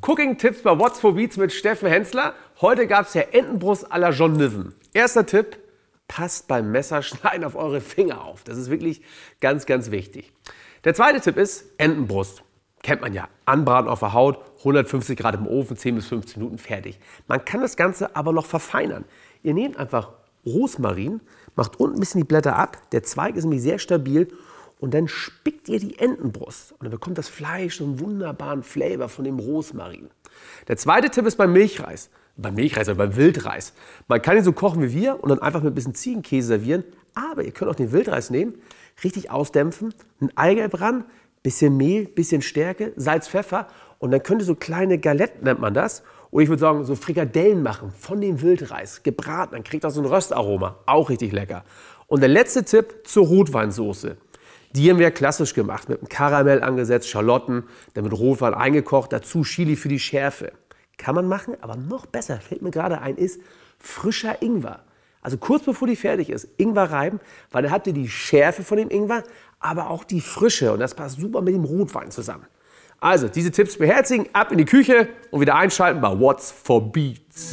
Cooking-Tipps bei What's for Beats mit Steffen Hensler. Heute gab es ja Entenbrust à la John Niven. Erster Tipp, passt beim Messerschneiden auf eure Finger auf. Das ist wirklich ganz, ganz wichtig. Der zweite Tipp ist Entenbrust. Kennt man ja. Anbraten auf der Haut, 150 Grad im Ofen, 10 bis 15 Minuten fertig. Man kann das Ganze aber noch verfeinern. Ihr nehmt einfach Rosmarin, macht unten ein bisschen die Blätter ab. Der Zweig ist nämlich sehr stabil und dann spickt ihr die Entenbrust und dann bekommt das Fleisch so einen wunderbaren Flavor von dem Rosmarin. Der zweite Tipp ist beim Milchreis. Beim Milchreis, aber beim Wildreis. Man kann ihn so kochen wie wir und dann einfach mit ein bisschen Ziegenkäse servieren. Aber ihr könnt auch den Wildreis nehmen, richtig ausdämpfen, ein Eigelb ran, bisschen Mehl, bisschen Stärke, Salz, Pfeffer und dann könnt ihr so kleine Galetten, nennt man das, oder ich würde sagen, so Frikadellen machen von dem Wildreis, gebraten, dann kriegt das so ein Röstaroma, auch richtig lecker. Und der letzte Tipp zur Rotweinsauce. Die haben wir klassisch gemacht, mit einem Karamell angesetzt, Schalotten, dann mit Rotwein eingekocht, dazu Chili für die Schärfe. Kann man machen, aber noch besser, fällt mir gerade ein, ist frischer Ingwer. Also kurz bevor die fertig ist, Ingwer reiben, weil dann habt ihr die Schärfe von dem Ingwer, aber auch die Frische und das passt super mit dem Rotwein zusammen. Also diese Tipps beherzigen, ab in die Küche und wieder einschalten bei What's for Beats.